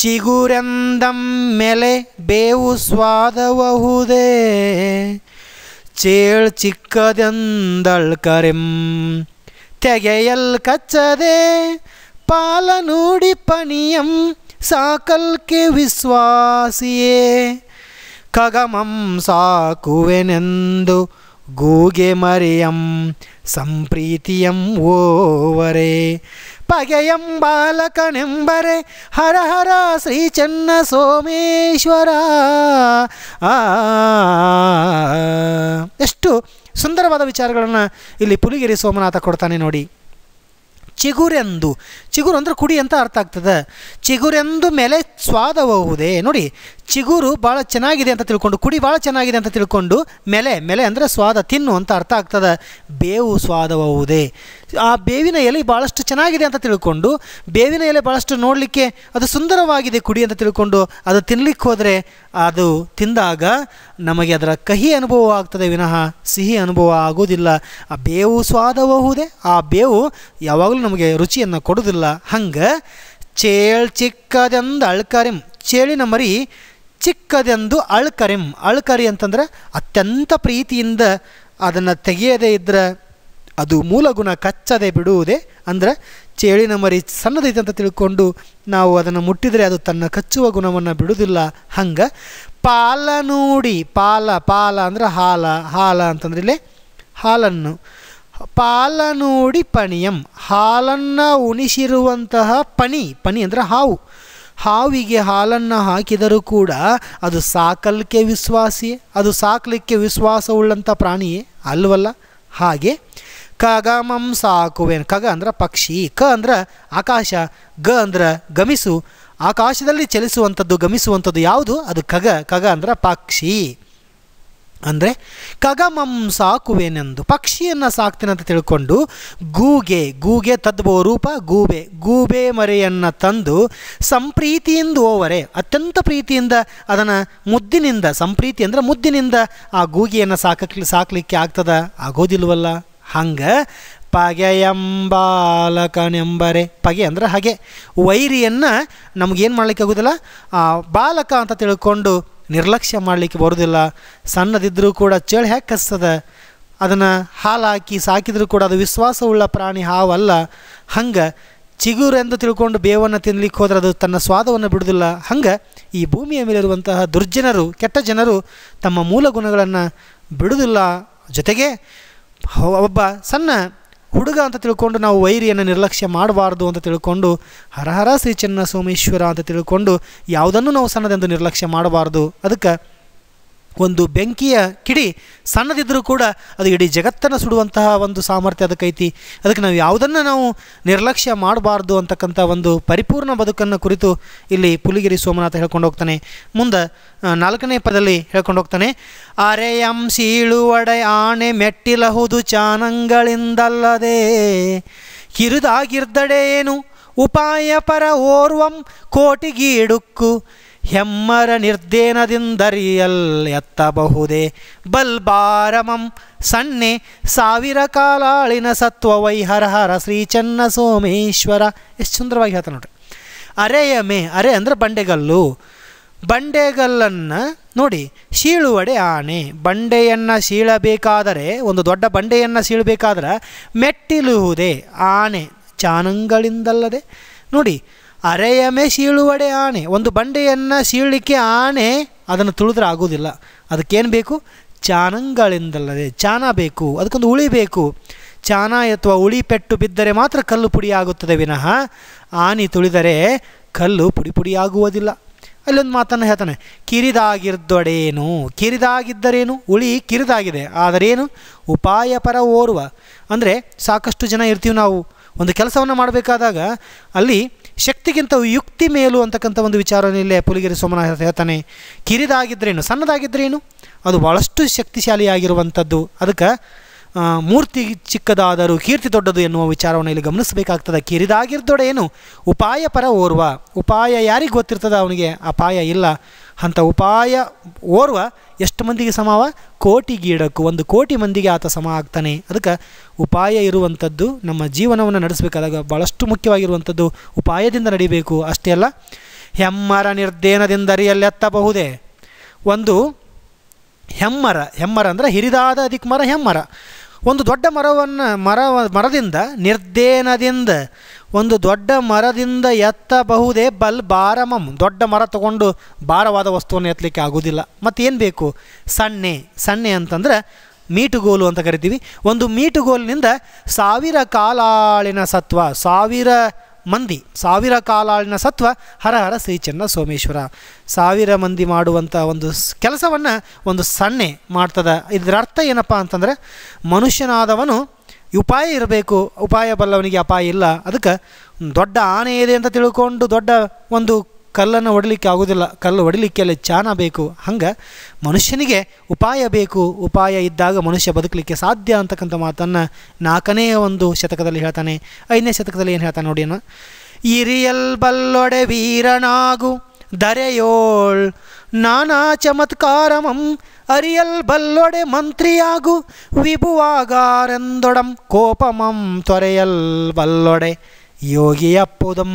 ಚಿಗುರಂದಂ ಮೆಲೆ ಬೇವು ಸ್ವಾದವಹುದೇ ಚೇಳ್ ಚಿಕ್ಕದೆಂದಳ್ ಕರೆಂ ತೆಗೆಯಲ್ ಕಚ್ಚದೆ ಪಾಲ ನೋಡಿ ಪಣಿಯಂ ಸಾಕಲ್ಕೆ ವಿಶ್ವಾಸಿಯೇ ಖಗಮಂ ಸಾಕುವೆನೆಂದು ಗೂಗೆ ಮರಿಯಂ ಸಂಪ್ರೀತಿಯಂ ಓವರೆ ಪಗೆಯಂಬಾಲಕನೆಂಬರೆ ಹರ ಹರ ಶ್ರೀ ಚನ್ನ ಸೋಮೇಶ್ವರ ಎಷ್ಟು ಸುಂದರವಾದ ವಿಚಾರಗಳನ್ನು ಇಲ್ಲಿ ಪುಲಿಗಿರಿ ಸೋಮನಾಥ ಕೊಡ್ತಾನೆ ನೋಡಿ ಚಿಗುರೆಂದು ಚಿಗುರು ಅಂದರೆ ಕುಡಿ ಅಂತ ಅರ್ಥ ಆಗ್ತದೆ ಚಿಗುರೆಂದು ಮೇಲೆ ಸ್ವಾದಬಹುದೇ ನೋಡಿ ಚಿಗುರು ಭಾಳ ಚೆನ್ನಾಗಿದೆ ಅಂತ ತಿಳ್ಕೊಂಡು ಕುಡಿ ಭಾಳ ಚೆನ್ನಾಗಿದೆ ಅಂತ ತಿಳ್ಕೊಂಡು ಮೆಲೆ ಮೆಲೆ ಅಂದರೆ ಸ್ವಾದ ತಿನ್ನು ಅಂತ ಅರ್ಥ ಆಗ್ತದೆ ಬೇವು ಸ್ವಾದವಹುದೇ ಆ ಬೇವಿನ ಎಲೆ ಭಾಳಷ್ಟು ಚೆನ್ನಾಗಿದೆ ಅಂತ ತಿಳ್ಕೊಂಡು ಬೇವಿನ ಎಲೆ ಭಾಳಷ್ಟು ನೋಡಲಿಕ್ಕೆ ಅದು ಸುಂದರವಾಗಿದೆ ಕುಡಿ ಅಂತ ತಿಳ್ಕೊಂಡು ಅದು ತಿನ್ನಲಿಕ್ಕೆ ಹೋದರೆ ಅದು ತಿಂದಾಗ ನಮಗೆ ಅದರ ಕಹಿ ಅನುಭವ ಆಗ್ತದೆ ವಿನಃ ಸಿಹಿ ಅನುಭವ ಆಗೋದಿಲ್ಲ ಆ ಬೇವು ಸ್ವಾದಬಹುದೇ ಆ ಬೇವು ಯಾವಾಗಲೂ ನಮಗೆ ರುಚಿಯನ್ನು ಕೊಡೋದಿಲ್ಲ ಹಂಗೆ ಚೇಳ್ ಚಿಕ್ಕದೆಂದು ಅಳ್ಕರಿಂ ಚೇಳಿನ ಮರಿ ಚಿಕ್ಕದೆಂದು ಅಳ್ಕರಿಂ ಅಳ್ಕರಿ ಅಂತಂದ್ರೆ ಅತ್ಯಂತ ಪ್ರೀತಿಯಿಂದ ಅದನ್ನು ತೆಗೆಯದೇ ಇದ್ದರೆ ಅದು ಮೂಲ ಗುಣ ಕಚ್ಚದೆ ಬಿಡುವುದೇ ಅಂದರೆ ಚೇಳಿನ ಮರಿ ಸಣ್ಣದೈತೆ ಅಂತ ತಿಳ್ಕೊಂಡು ನಾವು ಅದನ್ನು ಮುಟ್ಟಿದರೆ ಅದು ತನ್ನ ಕಚ್ಚುವ ಗುಣವನ್ನು ಬಿಡುವುದಿಲ್ಲ ಹಂಗೆ ಪಾಲ ನೋಡಿ ಪಾಲ ಪಾಲ ಅಂದರೆ ಹಾಲ ಹಾಲ ಅಂತಂದ್ರೆ ಇಲ್ಲಿ ಹಾಲನ್ನು ಪಾಲ ನೋಡಿ ಪಣಿಯಂ ಹಾಲನ್ನು ಉಣಿಸಿರುವಂತಹ ಪಣಿ ಪಣಿ ಅಂದರೆ ಹಾವು ಹಾವಿಗೆ ಹಾಲನ್ನು ಹಾಕಿದರೂ ಕೂಡ ಅದು ಸಾಕಲಿಕ್ಕೆ ವಿಶ್ವಾಸಿಯೇ ಅದು ಸಾಕಲಿಕ್ಕೆ ವಿಶ್ವಾಸವುಳ್ಳಂಥ ಪ್ರಾಣಿಯೇ ಅಲ್ವಲ್ಲ ಹಾಗೆ ಕಗಮಂ ಸಾಕುವೆನ್ ಕಗ ಅಂದ್ರೆ ಪಕ್ಷಿ ಕ ಅಂದ್ರೆ ಆಕಾಶ ಗ ಅಂದ್ರೆ ಗಮಿಸು ಆಕಾಶದಲ್ಲಿ ಚಲಿಸುವಂಥದ್ದು ಗಮಿಸುವಂಥದ್ದು ಯಾವುದು ಅದು ಕಗ ಕಗ ಅಂದ್ರೆ ಪಕ್ಷಿ ಅಂದರೆ ಕಗಮಂ ಸಾಕುವೆನೆಂದು ಪಕ್ಷಿಯನ್ನು ಸಾಕ್ತೇನೆ ಅಂತ ತಿಳ್ಕೊಂಡು ಗೂಗೆ ಗೂಗೆ ತದ್ಭವ ರೂಪ ಗೂಬೆ ಗೂಬೆ ಮರೆಯನ್ನು ತಂದು ಸಂಪ್ರೀತಿಯಿಂದ ಓವರೆ ಅತ್ಯಂತ ಪ್ರೀತಿಯಿಂದ ಅದನ್ನು ಮುದ್ದಿನಿಂದ ಸಂಪ್ರೀತಿ ಅಂದರೆ ಮುದ್ದಿನಿಂದ ಆ ಗೂಗೆಯನ್ನು ಸಾಕಕ್ಕೆ ಸಾಕಲಿಕ್ಕೆ ಆಗ್ತದ ಆಗೋದಿಲ್ವಲ್ಲ ಹಂಗೆ ಪಗೆಯಂಬಾಲಕನೆಂಬರೆ ಪಗೆ ಅಂದ್ರೆ ಹಾಗೆ ವೈರಿಯನ್ನು ನಮಗೇನು ಮಾಡಲಿಕ್ಕೆ ಆಗೋದಿಲ್ಲ ಬಾಲಕ ಅಂತ ತಿಳ್ಕೊಂಡು ನಿರ್ಲಕ್ಷ್ಯ ಮಾಡಲಿಕ್ಕೆ ಬರೋದಿಲ್ಲ ಸಣ್ಣದಿದ್ದರೂ ಕೂಡ ಚಳಿ ಹ್ಯಾಕ್ ಕಸ್ತದ ಅದನ್ನು ಹಾಲಾಕಿ ಸಾಕಿದರೂ ಕೂಡ ಅದು ವಿಶ್ವಾಸವುಳ್ಳ ಪ್ರಾಣಿ ಹಾವಲ್ಲ ಹಂಗೆ ಚಿಗುರೆಂದು ತಿಳ್ಕೊಂಡು ಬೇವನ್ನು ತಿನ್ನಲಿಕ್ಕೆ ಹೋದರೆ ಅದು ತನ್ನ ಸ್ವಾದವನ್ನು ಬಿಡೋದಿಲ್ಲ ಹಂಗೆ ಈ ಭೂಮಿಯ ಮೇಲಿರುವಂತಹ ದುರ್ಜನರು ಕೆಟ್ಟ ಜನರು ತಮ್ಮ ಮೂಲ ಗುಣಗಳನ್ನು ಬಿಡುವುದಿಲ್ಲ ಜೊತೆಗೆ ಒಬ್ಬ ಸಣ್ಣ ಹುಡುಗ ಅಂತ ತಿಳ್ಕೊಂಡು ನಾವು ವೈರಿಯನ್ನು ನಿರ್ಲಕ್ಷ್ಯ ಮಾಡಬಾರ್ದು ಅಂತ ತಿಳ್ಕೊಂಡು ಹರಹರ ಶ್ರೀ ಚನ್ನ ಸೋಮೇಶ್ವರ ಅಂತ ತಿಳ್ಕೊಂಡು ಯಾವುದನ್ನು ನಾವು ಸಣ್ಣದೆಂದು ನಿರ್ಲಕ್ಷ್ಯ ಮಾಡಬಾರ್ದು ಅದಕ್ಕೆ ಒಂದು ಬೆಂಕಿಯ ಕಿಡಿ ಸಣ್ಣದಿದ್ದರೂ ಕೂಡ ಅದು ಇಡೀ ಜಗತ್ತನ್ನು ಸುಡುವಂತಹ ಒಂದು ಸಾಮರ್ಥ್ಯ ಅದಕ್ಕೈತಿ ಅದಕ್ಕೆ ನಾವು ಯಾವುದನ್ನು ನಾವು ನಿರ್ಲಕ್ಷ್ಯ ಮಾಡಬಾರ್ದು ಅಂತಕ್ಕಂಥ ಒಂದು ಪರಿಪೂರ್ಣ ಬದುಕನ್ನು ಕುರಿತು ಇಲ್ಲಿ ಪುಲಿಗಿರಿ ಸೋಮನಾಥ ಹೇಳ್ಕೊಂಡು ಹೋಗ್ತಾನೆ ಮುಂದೆ ನಾಲ್ಕನೇ ಪದದಲ್ಲಿ ಹೇಳ್ಕೊಂಡು ಹೋಗ್ತಾನೆ ಎಂ ಸೀಳು ಒಡೆ ಆನೆ ಮೆಟ್ಟಿಲಹುದು ಚಾನಂಗಳಿಂದಲ್ಲದೆ ಕಿರಿದಾಗಿರ್ದಡೆ ಏನು ಉಪಾಯ ಪರ ಓರ್ವಂ ಕೋಟಿಗೀಡುಕ್ಕು ಹೆಮ್ಮರ ನಿರ್ದೇನದಿಂದರಿಯಲ್ ಎತ್ತಬಹುದೇ ಬಲ್ಬಾರಮಂ ಸಣ್ಣೆ ಸಾವಿರ ಕಾಲಾಳಿನ ಸತ್ವ ಶ್ರೀ ಚನ್ನ ಸೋಮೇಶ್ವರ ಎಷ್ಟು ಸುಂದರವಾಗಿ ಹೇಳ್ತಾನೆ ನೋಡ್ರಿ ಅರೆಯ ಮೇ ಅರೆ ಅಂದರೆ ಬಂಡೆಗಲ್ಲು ಬಂಡೆಗಲ್ಲನ್ನು ನೋಡಿ ಶೀಳುವಡೆ ಆನೆ ಬಂಡೆಯನ್ನು ಸೀಳಬೇಕಾದರೆ ಒಂದು ದೊಡ್ಡ ಬಂಡೆಯನ್ನು ಸೀಳಬೇಕಾದ್ರೆ ಮೆಟ್ಟಿಲುವುದೇ ಆನೆ ಚಾನಂಗಳಿಂದಲ್ಲದೆ ನೋಡಿ ಅರೆಯಮೆ ಸೀಳುವಡೆ ಆನೆ ಒಂದು ಬಂಡೆಯನ್ನು ಸೀಳಲಿಕ್ಕೆ ಆನೆ ಅದನ್ನು ತುಳಿದ್ರೆ ಆಗೋದಿಲ್ಲ ಅದಕ್ಕೇನು ಬೇಕು ಚಾನಂಗಳಿಂದಲ್ಲದೆ ಚಾನ ಬೇಕು ಅದಕ್ಕೊಂದು ಉಳಿ ಬೇಕು ಚಾನ ಅಥವಾ ಉಳಿ ಪೆಟ್ಟು ಬಿದ್ದರೆ ಮಾತ್ರ ಕಲ್ಲು ಪುಡಿಯಾಗುತ್ತದೆ ವಿನಃ ಆನಿ ತುಳಿದರೆ ಕಲ್ಲು ಪುಡಿ ಪುಡಿ ಆಗುವುದಿಲ್ಲ ಅಲ್ಲೊಂದು ಮಾತನ್ನು ಹೇಳ್ತಾನೆ ಕಿರಿದಾಗಿರ್ದೊಡೇನು ಕಿರಿದಾಗಿದ್ದರೇನು ಉಳಿ ಕಿರಿದಾಗಿದೆ ಆದರೇನು ಉಪಾಯ ಪರ ಓರ್ವ ಅಂದರೆ ಸಾಕಷ್ಟು ಜನ ಇರ್ತೀವಿ ನಾವು ಒಂದು ಕೆಲಸವನ್ನು ಮಾಡಬೇಕಾದಾಗ ಅಲ್ಲಿ ಶಕ್ತಿಗಿಂತ ಯುಕ್ತಿ ಮೇಲು ಅಂತಕ್ಕಂಥ ಒಂದು ಇಲ್ಲೇ ಪುಲಿಗಿರಿ ಸೋಮನಾಥ ಹೇಳ್ತಾನೆ ಕಿರಿದಾಗಿದ್ದರೇನು ಸಣ್ಣದಾಗಿದ್ದರೇನು ಅದು ಭಾಳಷ್ಟು ಶಕ್ತಿಶಾಲಿಯಾಗಿರುವಂಥದ್ದು ಅದಕ್ಕೆ ಮೂರ್ತಿ ಚಿಕ್ಕದಾದರೂ ಕೀರ್ತಿ ದೊಡ್ಡದು ಎನ್ನುವ ವಿಚಾರವನ್ನು ಇಲ್ಲಿ ಗಮನಿಸಬೇಕಾಗ್ತದೆ ಏನು ಉಪಾಯ ಪರ ಓರ್ವ ಉಪಾಯ ಯಾರಿಗೆ ಗೊತ್ತಿರ್ತದೆ ಅವನಿಗೆ ಅಪಾಯ ಇಲ್ಲ ಅಂಥ ಉಪಾಯ ಓರ್ವ ಎಷ್ಟು ಮಂದಿಗೆ ಸಮವ ಕೋಟಿ ಗೀಡಕ್ಕು ಒಂದು ಕೋಟಿ ಮಂದಿಗೆ ಆತ ಸಮ ಆಗ್ತಾನೆ ಅದಕ್ಕೆ ಉಪಾಯ ಇರುವಂಥದ್ದು ನಮ್ಮ ಜೀವನವನ್ನು ನಡೆಸಬೇಕಾದಾಗ ಭಾಳಷ್ಟು ಮುಖ್ಯವಾಗಿರುವಂಥದ್ದು ಉಪಾಯದಿಂದ ನಡಿಬೇಕು ಅಷ್ಟೇ ಅಲ್ಲ ಹೆಮ್ಮರ ಎತ್ತಬಹುದೇ ಒಂದು ಹೆಮ್ಮರ ಹೆಮ್ಮರ ಅಂದರೆ ಹಿರಿದಾದ ಅಧಿಕ ಮರ ಹೆಮ್ಮರ ಒಂದು ದೊಡ್ಡ ಮರವನ್ನು ಮರ ಮರದಿಂದ ನಿರ್ದೇನದಿಂದ ಒಂದು ದೊಡ್ಡ ಮರದಿಂದ ಎತ್ತಬಹುದೇ ಬಲ್ ಭಾರಮಂ ದೊಡ್ಡ ಮರ ತಗೊಂಡು ಭಾರವಾದ ವಸ್ತುವನ್ನು ಎತ್ತಲಿಕ್ಕೆ ಆಗೋದಿಲ್ಲ ಮತ್ತೇನು ಬೇಕು ಸಣ್ಣೆ ಸಣ್ಣೆ ಅಂತಂದ್ರೆ ಮೀಟುಗೋಲು ಅಂತ ಕರಿತೀವಿ ಒಂದು ಮೀಟುಗೋಲಿನಿಂದ ಸಾವಿರ ಕಾಲಾಳಿನ ಸತ್ವ ಸಾವಿರ ಮಂದಿ ಸಾವಿರ ಕಾಲಾಳಿನ ಸತ್ವ ಹರಹರ ಶ್ರೀ ಚನ್ನ ಸೋಮೇಶ್ವರ ಸಾವಿರ ಮಂದಿ ಮಾಡುವಂಥ ಒಂದು ಕೆಲಸವನ್ನು ಒಂದು ಸಣ್ಣೆ ಮಾಡ್ತದೆ ಇದರ ಅರ್ಥ ಏನಪ್ಪ ಅಂತಂದರೆ ಮನುಷ್ಯನಾದವನು ಉಪಾಯ ಇರಬೇಕು ಉಪಾಯ ಬಲ್ಲವನಿಗೆ ಅಪಾಯ ಇಲ್ಲ ಅದಕ್ಕೆ ದೊಡ್ಡ ಆನೆ ಇದೆ ಅಂತ ತಿಳ್ಕೊಂಡು ದೊಡ್ಡ ಒಂದು ಕಲ್ಲನ್ನು ಹೊಡಲಿಕ್ಕೆ ಆಗೋದಿಲ್ಲ ಕಲ್ಲು ಹೊಡಲಿಕ್ಕೆಲ್ಲ ಚಾನ ಬೇಕು ಹಂಗೆ ಮನುಷ್ಯನಿಗೆ ಉಪಾಯ ಬೇಕು ಉಪಾಯ ಇದ್ದಾಗ ಮನುಷ್ಯ ಬದುಕಲಿಕ್ಕೆ ಸಾಧ್ಯ ಅಂತಕ್ಕಂಥ ಮಾತನ್ನು ನಾಲ್ಕನೇ ಒಂದು ಶತಕದಲ್ಲಿ ಹೇಳ್ತಾನೆ ಐದನೇ ಶತಕದಲ್ಲಿ ಏನು ಹೇಳ್ತಾನೆ ನೋಡಿ ಇರಿಯಲ್ ಬಲ್ಲೊಡೆ ವೀರನಾಗು ದರೆಯೋಳ್ ನಾನಾ ಚಮತ್ಕಾರಮಂ ಅರಿಯಲ್ ಬಲ್ಲೊಡೆ ಮಂತ್ರಿಯಾಗು ವಿಭುವಾಗಾರೆಂದೊಡಂ ಕೋಪಮಂ ತೊರೆಯಲ್ ಬಲ್ಲೊಡೆ ಯೋಗಿಯಪ್ಪುದಂ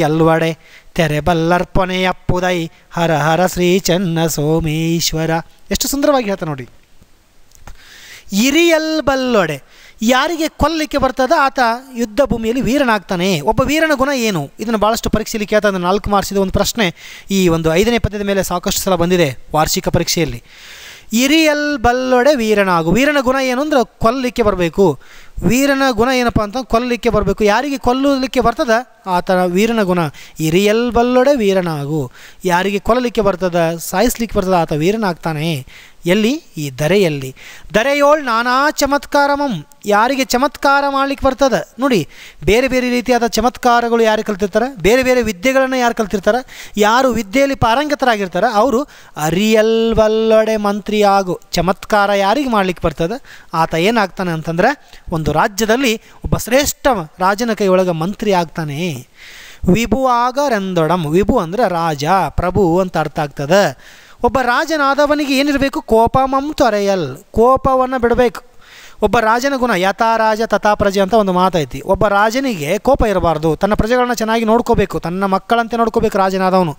ಗೆಲ್ವಡೆ ತೆರೆಬಲ್ಲರ್ಪಣೆಯಪ್ಪುದೈ ಹರ ಹರ ಶ್ರೀ ಚನ್ನ ಸೋಮೇಶ್ವರ ಎಷ್ಟು ಸುಂದರವಾಗಿ ಹೇಳ್ತಾನೆ ನೋಡಿ ಇರಿಯಲ್ ಬಲ್ಲೊಡೆ ಯಾರಿಗೆ ಕೊಲ್ಲಲಿಕ್ಕೆ ಬರ್ತದ ಆತ ಯುದ್ಧ ಭೂಮಿಯಲ್ಲಿ ವೀರನಾಗ್ತಾನೆ ಒಬ್ಬ ವೀರನ ಗುಣ ಏನು ಇದನ್ನು ಭಾಳಷ್ಟು ಪರೀಕ್ಷೆಯಲ್ಲಿ ಕೇಳ್ತಾ ನಾಲ್ಕು ಮಾರ್ಕ್ಸಿದ ಒಂದು ಪ್ರಶ್ನೆ ಈ ಒಂದು ಐದನೇ ಪದ್ಯದ ಮೇಲೆ ಸಾಕಷ್ಟು ಸಲ ಬಂದಿದೆ ವಾರ್ಷಿಕ ಪರೀಕ್ಷೆಯಲ್ಲಿ ಇರಿಯಲ್ ಬಲ್ಲೊಡೆ ವೀರನಾಗು ವೀರನ ಗುಣ ಏನು ಅಂದ್ರೆ ಕೊಲ್ಲಲಿಕ್ಕೆ ಬರಬೇಕು ವೀರನ ಗುಣ ಏನಪ್ಪ ಅಂತ ಕೊಲ್ಲಲಿಕ್ಕೆ ಬರಬೇಕು ಯಾರಿಗೆ ಕೊಲ್ಲಲಿಕ್ಕೆ ಬರ್ತದ ಆತನ ವೀರನ ಗುಣ ಇರಿಯಲ್ ಬಲ್ಲೊಡೆ ವೀರನಾಗು ಯಾರಿಗೆ ಕೊಲ್ಲಲಿಕ್ಕೆ ಬರ್ತದ ಸಾಯಿಸ್ಲಿಕ್ಕೆ ಬರ್ತದ ಆತ ವೀರನಾಗ್ತಾನೆ ಎಲ್ಲಿ ಈ ದರೆಯಲ್ಲಿ ದರೆಯೋಳ್ ನಾನಾ ಚಮತ್ಕಾರಮಂ ಯಾರಿಗೆ ಚಮತ್ಕಾರ ಮಾಡ್ಲಿಕ್ಕೆ ಬರ್ತದೆ ನೋಡಿ ಬೇರೆ ಬೇರೆ ರೀತಿಯಾದ ಚಮತ್ಕಾರಗಳು ಯಾರು ಕಲ್ತಿರ್ತಾರೆ ಬೇರೆ ಬೇರೆ ವಿದ್ಯೆಗಳನ್ನು ಯಾರು ಕಲ್ತಿರ್ತಾರೆ ಯಾರು ವಿದ್ಯೆಯಲ್ಲಿ ಪಾರಂಗತರಾಗಿರ್ತಾರೆ ಅವರು ಅರಿಯಲ್ವಲ್ಲಡೆ ಮಂತ್ರಿ ಆಗು ಚಮತ್ಕಾರ ಯಾರಿಗೆ ಮಾಡ್ಲಿಕ್ಕೆ ಬರ್ತದೆ ಆತ ಏನಾಗ್ತಾನೆ ಅಂತಂದರೆ ಒಂದು ರಾಜ್ಯದಲ್ಲಿ ಒಬ್ಬ ಶ್ರೇಷ್ಠ ರಾಜನ ಕೈಯೊಳಗೆ ಮಂತ್ರಿ ಆಗ್ತಾನೆ ವಿಭು ರೆಂದೊಡಂ ವಿಭು ಅಂದರೆ ರಾಜ ಪ್ರಭು ಅಂತ ಅರ್ಥ ಆಗ್ತದೆ ಒಬ್ಬ ರಾಜನಾದವನಿಗೆ ಏನಿರಬೇಕು ಕೋಪ ಮಮ್ ತೊರೆಯಲ್ ಕೋಪವನ್ನು ಬಿಡಬೇಕು ಒಬ್ಬ ರಾಜನ ಗುಣ ಯಥಾ ರಾಜ ತಥಾ ಪ್ರಜೆ ಅಂತ ಒಂದು ಮಾತೈತಿ ಒಬ್ಬ ರಾಜನಿಗೆ ಕೋಪ ಇರಬಾರ್ದು ತನ್ನ ಪ್ರಜೆಗಳನ್ನ ಚೆನ್ನಾಗಿ ನೋಡ್ಕೋಬೇಕು ತನ್ನ ಮಕ್ಕಳಂತೆ ನೋಡ್ಕೋಬೇಕು ರಾಜನಾದವನು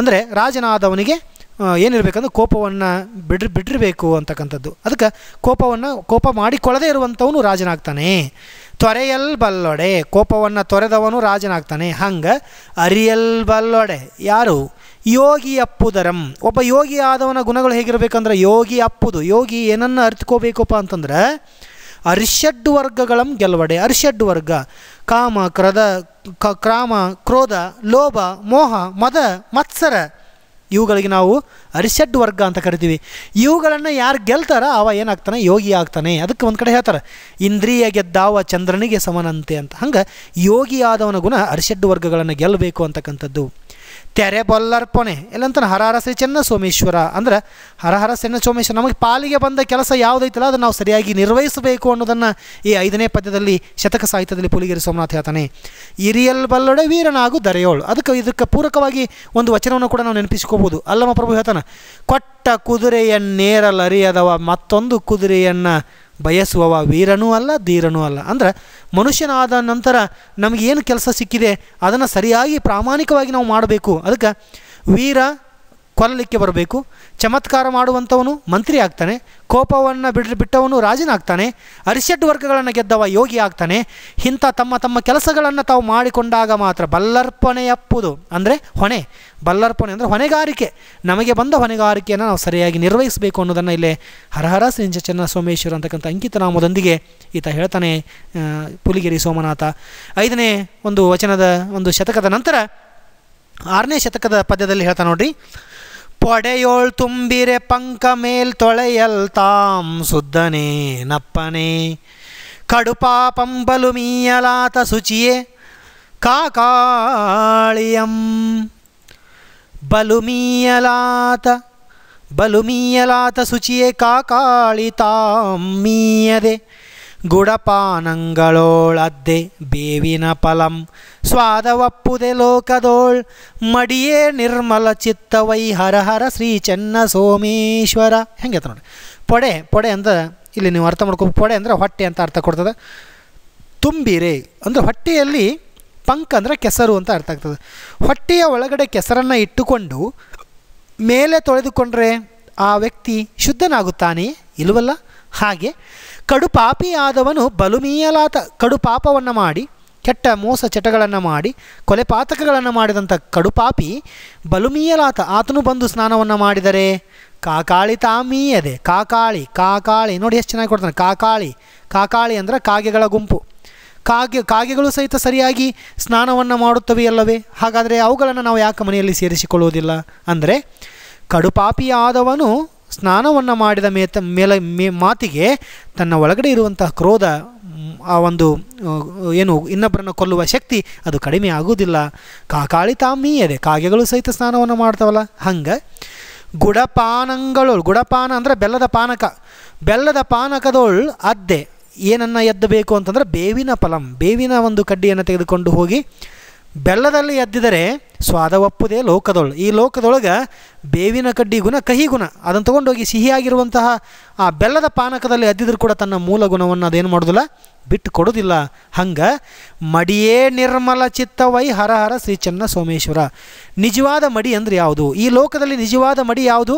ಅಂದರೆ ರಾಜನಾದವನಿಗೆ ಏನಿರಬೇಕಂದ್ರೆ ಕೋಪವನ್ನು ಬಿಡ್ರಿ ಬಿಡಿರಬೇಕು ಅಂತಕ್ಕಂಥದ್ದು ಅದಕ್ಕೆ ಕೋಪವನ್ನು ಕೋಪ ಮಾಡಿಕೊಳ್ಳದೇ ಇರುವಂಥವನು ರಾಜನಾಗ್ತಾನೆ ತೊರೆಯಲ್ ಬಲ್ಲೊಡೆ ಕೋಪವನ್ನು ತೊರೆದವನು ರಾಜನಾಗ್ತಾನೆ ಹಂಗೆ ಅರಿಯಲ್ ಬಲ್ಲೊಡೆ ಯಾರು ಯೋಗಿ ಅಪ್ಪುದರಂ ಒಬ್ಬ ಯೋಗಿ ಆದವನ ಗುಣಗಳು ಹೇಗಿರಬೇಕಂದ್ರೆ ಯೋಗಿ ಅಪ್ಪುದು ಯೋಗಿ ಏನನ್ನು ಅರ್ಥಕೋಬೇಕಪ್ಪ ಅಂತಂದರೆ ಅರಿಷಡ್ ವರ್ಗಗಳಂ ಗೆಲ್ವಡೆ ಅರಿಷಡ್ ವರ್ಗ ಕಾಮ ಕ್ರದ ಕ ಕ್ರಾಮ ಕ್ರೋಧ ಲೋಭ ಮೋಹ ಮದ ಮತ್ಸರ ಇವುಗಳಿಗೆ ನಾವು ಅರಿಷಡ್ ವರ್ಗ ಅಂತ ಕರಿತೀವಿ ಇವುಗಳನ್ನು ಯಾರು ಗೆಲ್ತಾರ ಅವ ಏನಾಗ್ತಾನೆ ಯೋಗಿ ಆಗ್ತಾನೆ ಅದಕ್ಕೆ ಒಂದು ಕಡೆ ಹೇಳ್ತಾರೆ ಇಂದ್ರಿಯ ಗೆದ್ದಾವ ಚಂದ್ರನಿಗೆ ಸಮನಂತೆ ಅಂತ ಹಂಗೆ ಯೋಗಿ ಆದವನ ಗುಣ ಅರಿಷಡ್ ವರ್ಗಗಳನ್ನು ಗೆಲ್ಲಬೇಕು ಅಂತಕ್ಕಂಥದ್ದು ತೆರೆ ಬೊಲ್ಲರ್ಪಣೆ ಇಲ್ಲಂತ ಹರಹರ ಶ್ರೀ ಚೆನ್ನ ಸೋಮೇಶ್ವರ ಅಂದರೆ ಹರಹರ ಚೆನ್ನ ಸೋಮೇಶ್ವರ ನಮಗೆ ಪಾಲಿಗೆ ಬಂದ ಕೆಲಸ ಯಾವುದೈತಲ್ಲ ಅದನ್ನು ನಾವು ಸರಿಯಾಗಿ ನಿರ್ವಹಿಸಬೇಕು ಅನ್ನೋದನ್ನು ಈ ಐದನೇ ಪದ್ಯದಲ್ಲಿ ಶತಕ ಸಾಹಿತ್ಯದಲ್ಲಿ ಪುಲಿಗಿರಿ ಸೋಮನಾಥ್ ಹೇಳ್ತಾನೆ ಇರಿಯಲ್ ಬಲ್ಲೊಡೆ ವೀರನಾಗು ದರೆಯೋಳು ಅದಕ್ಕೆ ಇದಕ್ಕೆ ಪೂರಕವಾಗಿ ಒಂದು ವಚನವನ್ನು ಕೂಡ ನಾವು ನೆನಪಿಸ್ಕೋಬೋದು ಅಲ್ಲಮ್ಮ ಪ್ರಭು ಹೇಳ್ತಾನೆ ಕೊಟ್ಟ ಕುದುರೆಯನ್ನೇರಲರಿಯದವ ಮತ್ತೊಂದು ಕುದುರೆಯನ್ನು ಬಯಸುವವ ವೀರನೂ ಅಲ್ಲ ಧೀರನೂ ಅಲ್ಲ ಅಂದರೆ ಮನುಷ್ಯನಾದ ನಂತರ ನಮಗೇನು ಕೆಲಸ ಸಿಕ್ಕಿದೆ ಅದನ್ನು ಸರಿಯಾಗಿ ಪ್ರಾಮಾಣಿಕವಾಗಿ ನಾವು ಮಾಡಬೇಕು ಅದಕ್ಕೆ ವೀರ ಕೊಲ್ಲಲಿಕ್ಕೆ ಬರಬೇಕು ಚಮತ್ಕಾರ ಮಾಡುವಂಥವನು ಮಂತ್ರಿ ಆಗ್ತಾನೆ ಕೋಪವನ್ನು ಬಿಡ್ ಬಿಟ್ಟವನು ರಾಜನಾಗ್ತಾನೆ ಅರಿಷಡ್ ವರ್ಗಗಳನ್ನು ಗೆದ್ದವ ಯೋಗಿ ಆಗ್ತಾನೆ ಇಂಥ ತಮ್ಮ ತಮ್ಮ ಕೆಲಸಗಳನ್ನು ತಾವು ಮಾಡಿಕೊಂಡಾಗ ಮಾತ್ರ ಬಲ್ಲರ್ಪಣೆಯಪ್ಪುದು ಅಂದರೆ ಹೊಣೆ ಬಲ್ಲರ್ಪಣೆ ಅಂದರೆ ಹೊಣೆಗಾರಿಕೆ ನಮಗೆ ಬಂದ ಹೊಣೆಗಾರಿಕೆಯನ್ನು ನಾವು ಸರಿಯಾಗಿ ನಿರ್ವಹಿಸಬೇಕು ಅನ್ನೋದನ್ನು ಇಲ್ಲಿ ಹರಹರ ಚನ್ನ ಸೋಮೇಶ್ವರ ಅಂತಕ್ಕಂಥ ಅಂಕಿತ ನಾಮದೊಂದಿಗೆ ಈತ ಹೇಳ್ತಾನೆ ಪುಲಿಗಿರಿ ಸೋಮನಾಥ ಐದನೇ ಒಂದು ವಚನದ ಒಂದು ಶತಕದ ನಂತರ ಆರನೇ ಶತಕದ ಪದ್ಯದಲ್ಲಿ ಹೇಳ್ತಾ ನೋಡ್ರಿ பொடையோள் தும்பிர பங்க மேல் தொலையல் தாம் சுத்தனே நப்பனே கடுப்பா பம்பலு மீயலாத சுச்சியே காளியம் பலுமீயலாத பலுமீயலாத சுச்சியே காகாளி தாம் மீயதே குடபானங்களோளத்தே பேவின பலம் ಸ್ವಾದವಪ್ಪುದೆ ಲೋಕದೋಳ್ ಮಡಿಯೇ ನಿರ್ಮಲ ಚಿತ್ತವೈ ಹರ ಹರ ಶ್ರೀ ಚೆನ್ನ ಸೋಮೇಶ್ವರ ಹೆಂಗೆ ನೋಡಿ ಪೊಡೆ ಪೊಡೆ ಅಂದ್ರೆ ಇಲ್ಲಿ ನೀವು ಅರ್ಥ ಮಾಡ್ಕೊ ಪೊಡೆ ಅಂದರೆ ಹೊಟ್ಟೆ ಅಂತ ಅರ್ಥ ಕೊಡ್ತದೆ ತುಂಬಿರೆ ಅಂದರೆ ಹೊಟ್ಟೆಯಲ್ಲಿ ಪಂಕ್ ಅಂದರೆ ಕೆಸರು ಅಂತ ಅರ್ಥ ಆಗ್ತದೆ ಹೊಟ್ಟೆಯ ಒಳಗಡೆ ಕೆಸರನ್ನು ಇಟ್ಟುಕೊಂಡು ಮೇಲೆ ತೊಳೆದುಕೊಂಡ್ರೆ ಆ ವ್ಯಕ್ತಿ ಶುದ್ಧನಾಗುತ್ತಾನೆ ಇಲ್ಲವಲ್ಲ ಹಾಗೆ ಕಡುಪಾಪಿಯಾದವನು ಬಲು ಮೀಯಲಾತ ಕಡುಪಾಪವನ್ನು ಮಾಡಿ ಕೆಟ್ಟ ಮೋಸ ಚಟಗಳನ್ನು ಮಾಡಿ ಕೊಲೆಪಾತಕಗಳನ್ನು ಮಾಡಿದಂಥ ಕಡುಪಾಪಿ ಬಲುಮೀಯಲಾತ ಆತನು ಬಂದು ಸ್ನಾನವನ್ನು ಮಾಡಿದರೆ ಕಾಕಾಳಿ ತಾಮೀಯದೆ ಕಾಕಾಳಿ ಕಾಕಾಳಿ ನೋಡಿ ಎಷ್ಟು ಚೆನ್ನಾಗಿ ಕೊಡ್ತಾನೆ ಕಾಕಾಳಿ ಕಾಕಾಳಿ ಅಂದರೆ ಕಾಗೆಗಳ ಗುಂಪು ಕಾಗೆ ಕಾಗೆಗಳು ಸಹಿತ ಸರಿಯಾಗಿ ಸ್ನಾನವನ್ನು ಮಾಡುತ್ತವೆಯಲ್ಲವೇ ಹಾಗಾದರೆ ಅವುಗಳನ್ನು ನಾವು ಯಾಕೆ ಮನೆಯಲ್ಲಿ ಸೇರಿಸಿಕೊಳ್ಳುವುದಿಲ್ಲ ಅಂದರೆ ಕಡುಪಾಪಿಯಾದವನು ಸ್ನಾನವನ್ನು ಮಾಡಿದ ಮೇತ ಮೇಲೆ ಮೇ ಮಾತಿಗೆ ತನ್ನ ಒಳಗಡೆ ಇರುವಂತಹ ಕ್ರೋಧ ಆ ಒಂದು ಏನು ಇನ್ನೊಬ್ಬರನ್ನು ಕೊಲ್ಲುವ ಶಕ್ತಿ ಅದು ಕಡಿಮೆ ಆಗುವುದಿಲ್ಲ ಕಾಕಾಳಿ ತಾಮೀಯದೆ ಕಾಗೆಗಳು ಸಹಿತ ಸ್ನಾನವನ್ನು ಮಾಡ್ತಾವಲ್ಲ ಹಂಗೆ ಗುಡಪಾನಂಗಳು ಗುಡಪಾನ ಅಂದರೆ ಬೆಲ್ಲದ ಪಾನಕ ಬೆಲ್ಲದ ಪಾನಕದೋಳು ಅದ್ದೆ ಏನನ್ನು ಎದ್ದಬೇಕು ಅಂತಂದರೆ ಬೇವಿನ ಫಲಂ ಬೇವಿನ ಒಂದು ಕಡ್ಡಿಯನ್ನು ತೆಗೆದುಕೊಂಡು ಹೋಗಿ ಬೆಲ್ಲದಲ್ಲಿ ಎದ್ದಿದರೆ ಸ್ವಾದ ಒಪ್ಪುದೇ ಲೋಕದೊಳು ಈ ಲೋಕದೊಳಗೆ ಬೇವಿನ ಕಡ್ಡಿ ಗುಣ ಕಹಿ ಗುಣ ಅದನ್ನು ತೊಗೊಂಡೋಗಿ ಸಿಹಿಯಾಗಿರುವಂತಹ ಆ ಬೆಲ್ಲದ ಪಾನಕದಲ್ಲಿ ಅದ್ದಿದ್ರು ಕೂಡ ತನ್ನ ಮೂಲ ಗುಣವನ್ನು ಅದೇನು ಮಾಡೋದಿಲ್ಲ ಬಿಟ್ಟು ಕೊಡೋದಿಲ್ಲ ಹಂಗೆ ಮಡಿಯೇ ನಿರ್ಮಲ ಚಿತ್ತವೈ ಹರಹರ ಶ್ರೀ ಚನ್ನ ಸೋಮೇಶ್ವರ ನಿಜವಾದ ಮಡಿ ಅಂದರೆ ಯಾವುದು ಈ ಲೋಕದಲ್ಲಿ ನಿಜವಾದ ಮಡಿ ಯಾವುದು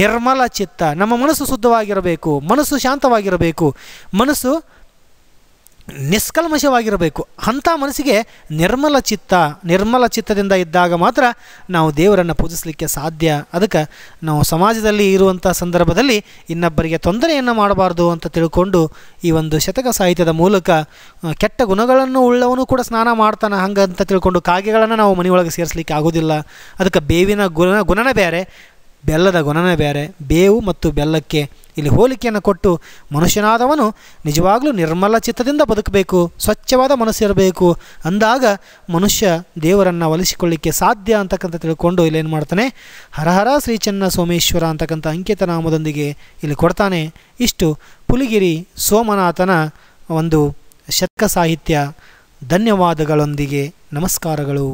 ನಿರ್ಮಲ ಚಿತ್ತ ನಮ್ಮ ಮನಸ್ಸು ಶುದ್ಧವಾಗಿರಬೇಕು ಮನಸ್ಸು ಶಾಂತವಾಗಿರಬೇಕು ಮನಸ್ಸು ನಿಷ್ಕಲ್ಮಶವಾಗಿರಬೇಕು ಅಂಥ ಮನಸ್ಸಿಗೆ ನಿರ್ಮಲ ಚಿತ್ತ ನಿರ್ಮಲ ಚಿತ್ತದಿಂದ ಇದ್ದಾಗ ಮಾತ್ರ ನಾವು ದೇವರನ್ನು ಪೂಜಿಸಲಿಕ್ಕೆ ಸಾಧ್ಯ ಅದಕ್ಕೆ ನಾವು ಸಮಾಜದಲ್ಲಿ ಇರುವಂಥ ಸಂದರ್ಭದಲ್ಲಿ ಇನ್ನೊಬ್ಬರಿಗೆ ತೊಂದರೆಯನ್ನು ಮಾಡಬಾರ್ದು ಅಂತ ತಿಳ್ಕೊಂಡು ಈ ಒಂದು ಶತಕ ಸಾಹಿತ್ಯದ ಮೂಲಕ ಕೆಟ್ಟ ಗುಣಗಳನ್ನು ಉಳ್ಳವನು ಕೂಡ ಸ್ನಾನ ಮಾಡ್ತಾನೆ ಅಂತ ತಿಳ್ಕೊಂಡು ಕಾಗೆಗಳನ್ನು ನಾವು ಮನೆಯೊಳಗೆ ಸೇರಿಸಲಿಕ್ಕೆ ಆಗೋದಿಲ್ಲ ಅದಕ್ಕೆ ಬೇವಿನ ಗುಣ ಗುಣನೇ ಬೇರೆ ಬೆಲ್ಲದ ಗುಣನೇ ಬೇರೆ ಬೇವು ಮತ್ತು ಬೆಲ್ಲಕ್ಕೆ ಇಲ್ಲಿ ಹೋಲಿಕೆಯನ್ನು ಕೊಟ್ಟು ಮನುಷ್ಯನಾದವನು ನಿಜವಾಗಲೂ ನಿರ್ಮಲ ಚಿತ್ತದಿಂದ ಬದುಕಬೇಕು ಸ್ವಚ್ಛವಾದ ಮನಸ್ಸಿರಬೇಕು ಅಂದಾಗ ಮನುಷ್ಯ ದೇವರನ್ನು ಒಲಿಸಿಕೊಳ್ಳಿಕ್ಕೆ ಸಾಧ್ಯ ಅಂತಕ್ಕಂಥ ತಿಳ್ಕೊಂಡು ಇಲ್ಲೇನು ಮಾಡ್ತಾನೆ ಹರಹರ ಶ್ರೀಚನ್ನ ಸೋಮೇಶ್ವರ ಅಂತಕ್ಕಂಥ ಅಂಕಿತ ನಾಮದೊಂದಿಗೆ ಇಲ್ಲಿ ಕೊಡ್ತಾನೆ ಇಷ್ಟು ಪುಲಿಗಿರಿ ಸೋಮನಾಥನ ಒಂದು ಶತಕ ಸಾಹಿತ್ಯ ಧನ್ಯವಾದಗಳೊಂದಿಗೆ ನಮಸ್ಕಾರಗಳು